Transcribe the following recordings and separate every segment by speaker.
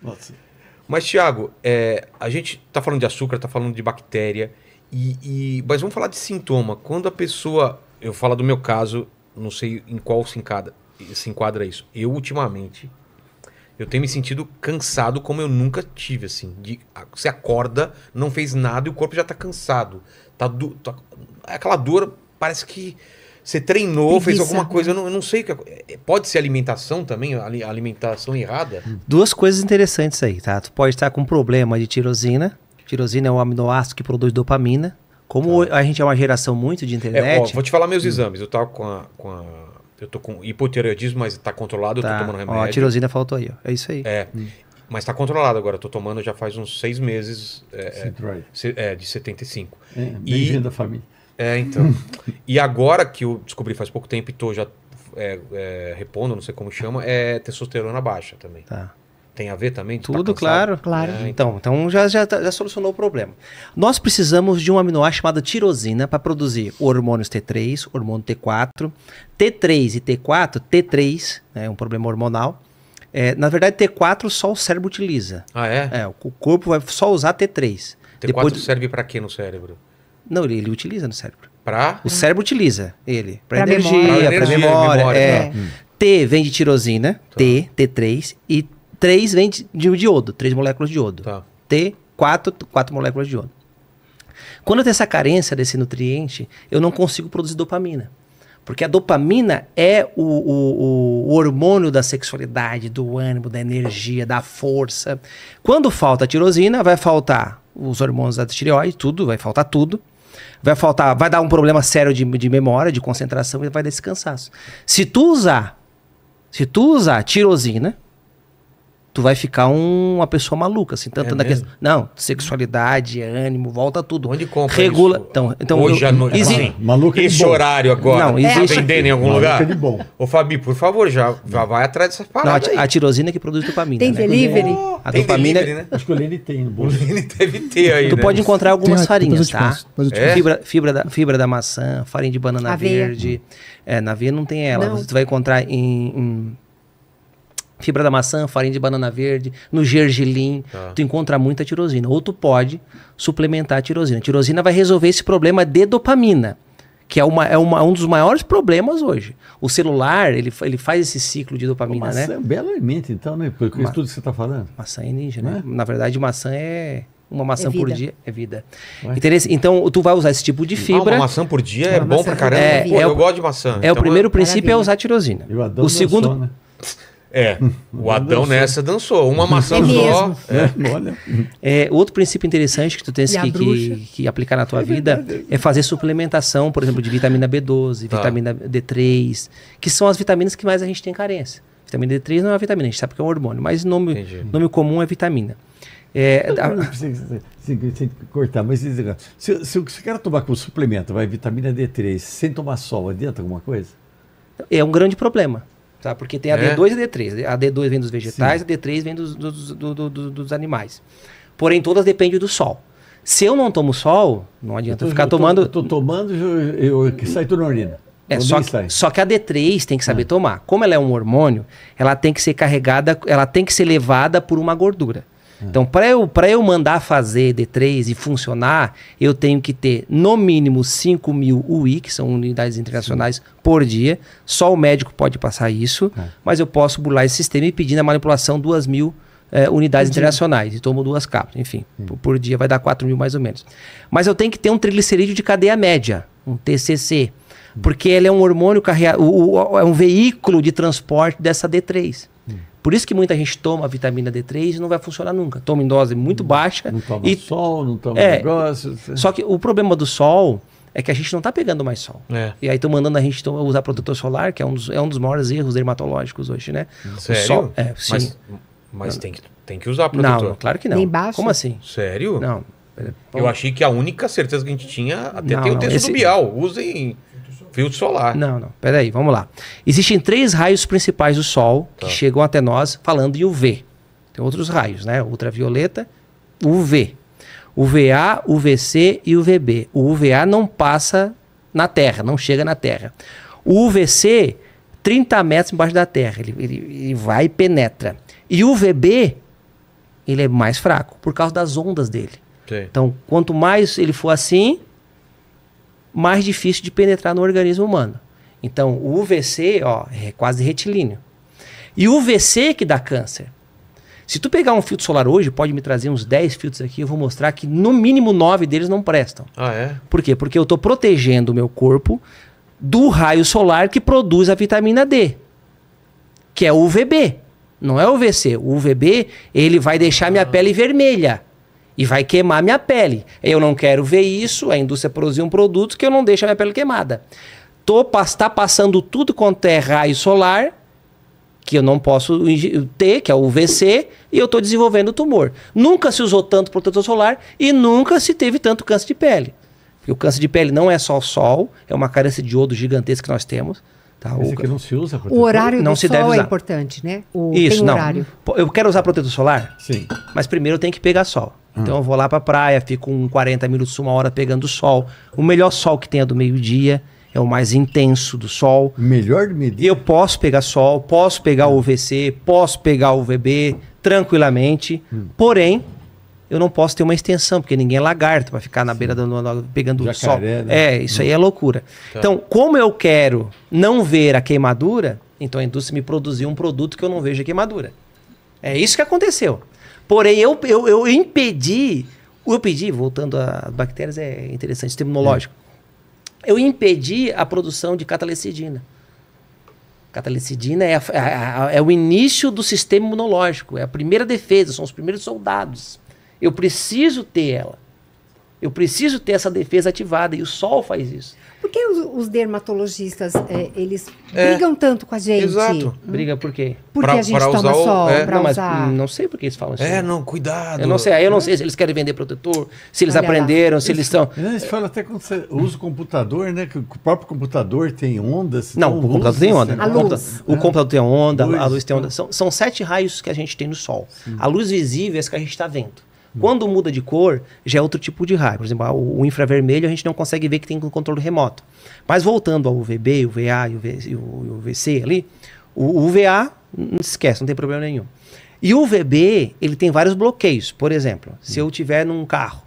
Speaker 1: Nossa. Mas, Tiago, é, a gente está falando de açúcar, está falando de bactéria, e, e, mas vamos falar de sintoma. Quando a pessoa. Eu falo do meu caso, não sei em qual se enquadra, se enquadra isso. Eu, ultimamente, eu tenho me sentido cansado como eu nunca tive, assim. De, você acorda, não fez nada e o corpo já está cansado. Tá, do, tá aquela dor parece que você treinou, Preguiça. fez alguma coisa, né? eu não, eu não sei. Que, é, é, pode ser alimentação também, alimentação errada? Hum.
Speaker 2: Duas coisas interessantes aí, tá? Tu pode estar com problema de tirosina. Tirosina é um aminoácido que produz dopamina. Como tá. a gente é uma geração muito de internet. É, ó, vou te falar meus hum.
Speaker 1: exames. Eu tava com a, com a eu tô com hipotireoidismo, mas tá controlado, tá. eu tô tá. tomando remédio. Ó, a tirosina faltou aí, ó. É isso aí. É. Hum. Mas tá controlado agora, eu tô tomando já faz uns seis meses é, é, é de 75. É, Bem-vindo à família. É, então. e agora que eu descobri faz pouco tempo e tô já é, é, repondo, não sei como chama, é testosterona baixa também. Tá. Tem a ver também? Tá Tudo, tá
Speaker 2: claro. claro. É, então, então já, já, tá, já solucionou o problema. Nós precisamos de um aminoácido chamado tirosina para produzir hormônios T3, hormônio T4. T3 e T4, T3 né, é né, um problema hormonal. É, na verdade, T4 só o cérebro utiliza. Ah, é? é o corpo vai só usar T3. T4 Depois... serve para quê no cérebro? Não, ele, ele utiliza no cérebro. Pra? O cérebro utiliza ele. Pra, pra energia, pra, memória. memória é. Tá. Hum. T vem de tirosina, tá. T, T3, e 3 vem de, de diodo, 3 moléculas de iodo. Tá. T, 4, 4 moléculas de iodo. Quando eu tenho essa carência desse nutriente, eu não consigo produzir dopamina. Porque a dopamina é o, o, o, hormônio da sexualidade, do ânimo, da energia, da força. Quando falta a tirosina, vai faltar os hormônios da tireoide, tudo, vai faltar tudo vai faltar, vai dar um problema sério de, de memória, de concentração e vai dar esse cansaço. Se tu usar, se tu usar tirosina, né? tu vai ficar um, uma pessoa maluca, assim, tanto é na questão. Não, sexualidade, ânimo, volta tudo. Onde compra? Regula. Isso? Então, então, Hoje à noite. Exi... Assim, maluca é Esse bom. horário agora. Não, tá existe. vendendo em algum maluca lugar? É de
Speaker 1: bom. Ô, Fabi, por favor, já, já vai atrás dessas paradas. Não, a, a, tirosina que produz dopamina. Tem né? delivery? a tem dopamina. Delivery, é- né? Acho que o Lene tem O Lene deve ter aí. Tu né? pode encontrar algumas tem, farinhas, tá? é?
Speaker 2: fibra, fibra, da, fibra da maçã, farinha de banana Aveia. verde. É, na via não tem ela. Não. Você vai encontrar em fibra da maçã, farinha de banana verde, no gergelim, tá. tu encontra muita tirosina. Ou tu pode suplementar a tirosina. A tirosina vai resolver esse problema de dopamina, que é, uma, é uma, um dos maiores problemas hoje. O celular, ele, ele faz esse ciclo de dopamina, maçã né? Maçã é belo
Speaker 1: alimento, então, né? Com isso tudo que você está
Speaker 2: falando. Maçã é ninja, né? É? Na verdade, maçã é... Uma maçã é por dia é vida. É. Interesse, então, tu vai usar esse tipo de fibra. Ah, uma maçã por dia é bom pra caramba. É, Pô, é o, eu gosto de maçã. É então o primeiro princípio é Maravilha. é usar tirosina. Eu adoro o segundo... Sono. Né?
Speaker 1: É, o Adão dançou. nessa dançou, uma maçã é só. É. Olha.
Speaker 2: É, outro princípio interessante que tu tens que, que, que, aplicar na tua é vida é fazer suplementação, por exemplo, de vitamina B12, tá. vitamina D3, que são as vitaminas que mais a gente tem carência. Vitamina D3 não é uma vitamina, a gente sabe que é um hormônio, mas nome, nome comum é vitamina. É, a...
Speaker 1: sem, sem, sem, cortar, mas se,
Speaker 2: se, se o cara tomar como suplemento, vai vitamina D3, sem tomar sol, adianta alguma coisa? É um grande problema tá? Porque tem a é. D2 e a D3. A D2 vem dos vegetais, Sim. a D3 vem dos, dos, do, do, do, dos animais. Porém, todas dependem do sol. Se eu não tomo sol, não adianta eu tô, ficar eu tô, tomando.
Speaker 1: Eu tô tomando, eu, eu, que sai tudo na
Speaker 2: urina. É, só que, só que, a D3 tem que saber ah. tomar. Como ela é um hormônio, ela tem que ser carregada, ela tem que ser levada por uma gordura. Então, para eu, eu mandar fazer D3 e funcionar, eu tenho que ter no mínimo 5 mil UI, que são unidades internacionais, Sim. por dia. Só o médico pode passar isso, é. mas eu posso burlar esse sistema e pedir na manipulação 2 mil é, unidades internacionais e tomo duas capas, enfim, hum. por, dia vai dar 4 mil mais ou menos. Mas eu tenho que ter um triglicerídeo de cadeia média, um TCC, hum. porque ele é um hormônio carregado, é um veículo de transporte dessa D3. Por isso que muita gente toma vitamina D3 e não vai funcionar nunca. Toma em dose muito não, baixa. Não toma e, sol, não toma é, negócio. Só que o problema do sol é que a gente não está pegando mais sol. É. E aí estão mandando a gente usar protetor solar, que é um dos, é um dos maiores erros dermatológicos hoje, né? Sério? O sol, é, sim. Mas, mas tem, que, tem que usar protetor. Não, claro que não. Nem baixo. Como assim? Sério? Não. Eu achei
Speaker 1: que a única certeza que a gente tinha, até não, tem o texto esse... do Bial, usem Filtro solar.
Speaker 2: Não, não. Peraí, vamos lá. Existem três raios principais do Sol tá. que chegam até nós, falando em UV. Tem outros raios, né? Ultravioleta, UV. UVA, UVC e UVB. O UVA não passa na Terra, não chega na Terra. O UVC, 30 metros embaixo da Terra. Ele, ele, ele vai e penetra. E o UVB, ele é mais fraco, por causa das ondas dele. Sim. Então, quanto mais ele for assim, mais difícil de penetrar no organismo humano. Então, o UVC ó, é quase retilíneo. E o UVC que dá câncer. Se tu pegar um filtro solar hoje, pode me trazer uns 10 filtros aqui, eu vou mostrar que no mínimo 9 deles não prestam. Ah, é? Por quê? Porque eu estou protegendo o meu corpo do raio solar que produz a vitamina D, que é o UVB. Não é o UVC. O UVB, ele vai deixar minha ah. pele vermelha e vai queimar minha pele. Eu não quero ver isso, a indústria produzir um produto que eu não deixo a minha pele queimada. Tô, tá passando tudo quanto é raio solar, que eu não posso ter, que é o UVC, e eu estou desenvolvendo tumor. Nunca se usou tanto protetor solar e nunca se teve tanto câncer de pele. Porque o câncer de pele não é só o sol, é uma carência de iodo gigantesca que nós temos. Tá, Esse o... não se usa protetor. O horário não do se sol deve é usar. é importante, né? O... Isso, não. Horário. Eu quero usar protetor solar? Sim. Mas primeiro eu tenho que pegar sol. Então eu vou lá pra praia, fico um 40 minutos, uma hora pegando sol. O melhor sol que tem é do meio-dia, é o mais intenso do sol. Melhor do meio-dia? Eu posso pegar sol, posso pegar o UVC, posso pegar o UVB tranquilamente. Hum. Porém, eu não posso ter uma extensão, porque ninguém é lagarto para ficar na beira da do pegando Jacaré, sol. Né? É, isso hum. aí é hum. loucura. Tá. Então, como eu quero não ver a queimadura, então a indústria me produziu um produto que eu não vejo a queimadura. É isso que aconteceu. Porém, eu, eu, eu impedi, eu pedi, voltando às bactérias, é interessante, terminológico. É. Eu impedi a produção de catalecidina. Catalecidina é, a, é a, a, é o início do sistema imunológico, é a primeira defesa, são os primeiros soldados. Eu preciso ter ela. Eu preciso ter essa defesa ativada e o sol faz isso.
Speaker 1: Por que os, os dermatologistas, é, eles é, brigam tanto com a gente? Exato. Hum? Briga por quê? Porque pra, a gente toma sol, é. não, usar. não sei por que eles falam isso. Assim. É, não, cuidado. Eu não sei,
Speaker 2: eu não sei se eles querem vender protetor, se eles Olha aprenderam, lá. se eles estão...
Speaker 1: É, eles falam até quando você usa o computador, né? Que o próprio computador tem ondas. Não, então o é. computador tem onda. A luz, O computador tem onda, a luz tem onda. São, sete
Speaker 2: raios que a gente tem no sol. A luz visível é essa que a gente está vendo. Quando muda de cor, já é outro tipo de raio. Por exemplo, ah, o, infravermelho a gente não consegue ver que tem o controle remoto. Mas voltando ao UVB, UVA e o UVC ali, o UVA, não se esquece, não tem problema nenhum. E o UVB, ele tem vários bloqueios. Por exemplo, se eu tiver num carro,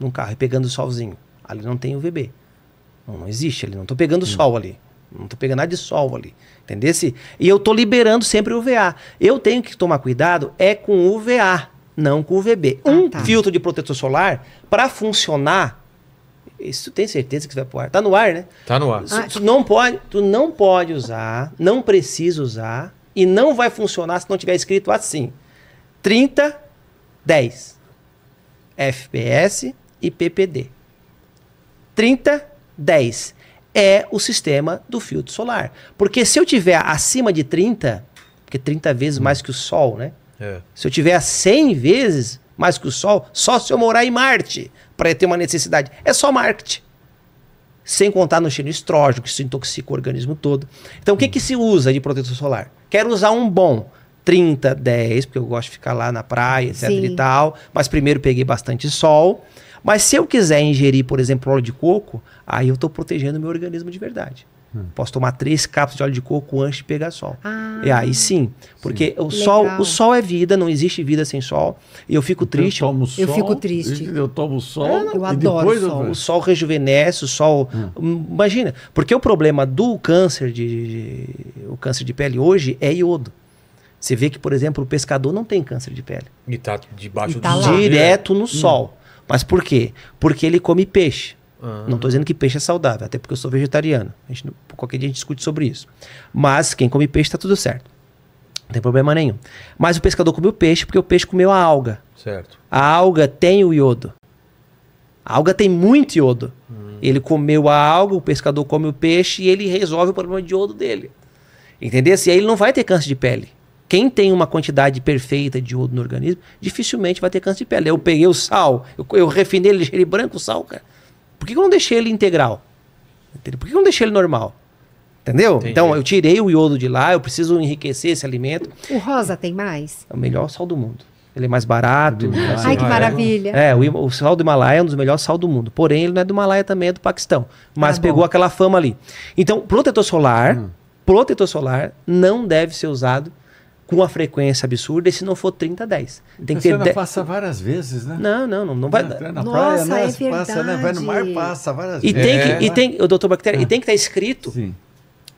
Speaker 2: num carro e pegando solzinho, ali não tem UVB. Não, não existe ali, não estou pegando hum. sol ali. Não estou pegando nada de sol ali. Entendesse? E eu estou liberando sempre o UVA. Eu tenho que tomar cuidado é com o UVA não com UVB. Ah, um tá. filtro de protetor solar, para funcionar, isso tem certeza que vai pro ar. Tá no ar, né?
Speaker 1: Tá no ar. Ah, tu,
Speaker 2: não pode, tu não pode usar, não precisa usar e não vai funcionar se não tiver escrito assim: 30 10 FPS e PPD. 30 10 é o sistema do filtro solar. Porque se eu tiver acima de 30, porque 30 vezes hum. mais que o sol, né? É. Se eu tiver 100 vezes mais que o Sol, só se eu morar em Marte para ter uma necessidade. É só Marte. Sem contar no cheiro estrógeno, que isso intoxica o organismo todo. Então, o que, que se usa de protetor solar? Quero usar um bom. 30, 10, porque eu gosto de ficar lá na praia, etc Sim. e tal. Mas primeiro peguei bastante sol. Mas se eu quiser ingerir, por exemplo, óleo de coco, aí eu estou protegendo o meu organismo de verdade. Hum. Posso tomar três cápsulas de óleo de coco antes de pegar sol. Ah, e aí sim, porque sim. o sol, o sol é vida, não existe vida sem sol. E eu fico então triste. Eu, tomo sol, eu fico triste. Eu tomo
Speaker 1: sol. Eu, adoro o sol. Eu... O
Speaker 2: sol rejuvenesce, o sol. Hum. hum. Imagina, porque o problema do câncer de, de, o câncer de pele hoje é iodo. Você vê que, por exemplo, o pescador não tem câncer de pele.
Speaker 1: E está debaixo e tá do lá. direto no hum. sol.
Speaker 2: Mas por quê? Porque ele come peixe. Não estou dizendo que peixe é saudável, até porque eu sou vegetariano. A gente, qualquer dia a gente discute sobre isso. Mas quem come peixe está tudo certo. Não tem problema nenhum. Mas o pescador comeu peixe porque o peixe comeu a alga. Certo. A alga tem o iodo. A alga tem muito iodo. Hum. Ele comeu a alga, o pescador come o peixe e ele resolve o problema de iodo dele. Entendeu? E aí ele não vai ter câncer de pele. Quem tem uma quantidade perfeita de iodo no organismo, dificilmente vai ter câncer de pele. Eu peguei o sal, eu, eu refinei ele, ele branco, o sal, cara. Por que, eu não deixei ele integral? Por que, eu não deixei ele normal? Entendeu? Entendi. Então, eu tirei o iodo de lá, eu preciso enriquecer esse alimento. O rosa tem mais? É o melhor sal do mundo. Ele é mais barato. Né? Mais Ai, que maravilha. É, o, o, sal do Himalaia é um dos melhores sal do mundo. Porém, ele não é do Himalaia também, é do Paquistão. Mas tá pegou aquela fama ali. Então, protetor solar, hum. protetor solar não deve ser usado com a frequência absurda, e se não for 30, 10. Tem então que ter 10... passa várias vezes, né? Não, não, não, não vai. Na, na Nossa, praia, né? é né? passa, né? Vai no mar, passa várias e vezes. Tem que, é, e tem, o doutor Bactéria, e é. tem que estar tá escrito. Sim.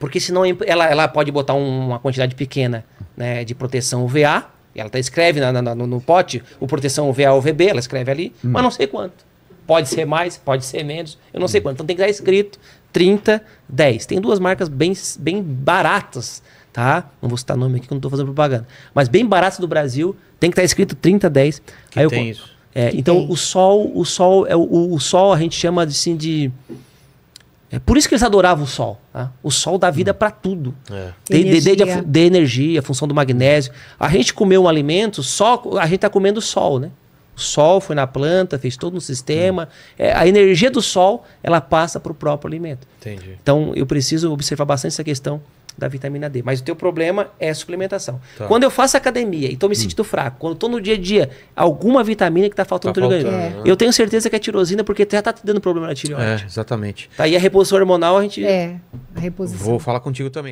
Speaker 2: Porque senão ela, ela pode botar uma quantidade pequena né, de proteção UVA, ela tá, escreve na, na, no, no, pote o proteção UVA UVB, ela escreve ali, hum. mas não sei quanto. Pode ser mais, pode ser menos, eu não hum. sei quanto. Então tem que estar tá escrito 30, 10. Tem duas marcas bem, bem baratas tá? Não vou citar nome aqui que eu não tô fazendo propaganda. Mas bem barato do Brasil, tem que estar tá escrito 3010. Que Aí tem eu... isso. É, que então tem. o sol, o sol é o, o sol a gente chama assim de é por isso que eles adoravam o sol. Tá? O sol dá vida hum. para
Speaker 1: tudo. É. De, energia. De, de, de,
Speaker 2: energia, a função do magnésio. A gente comeu um alimento, só a gente está comendo o sol, né? O sol foi na planta, fez todo um sistema. Hum. É, a energia do sol, ela passa para o próprio alimento. Entendi. Então, eu preciso observar bastante essa questão da vitamina D. Mas o teu problema é a suplementação. Tá. Quando eu faço academia e estou me hum. sentindo hum. fraco, quando estou no dia a dia, alguma vitamina que está faltando, tá no faltando organismo. É. Eu tenho certeza que é tirosina, porque já está te
Speaker 1: dando problema na tireoide. É, exatamente. Tá, e a reposição hormonal a gente... É, a reposição. Vou falar contigo também.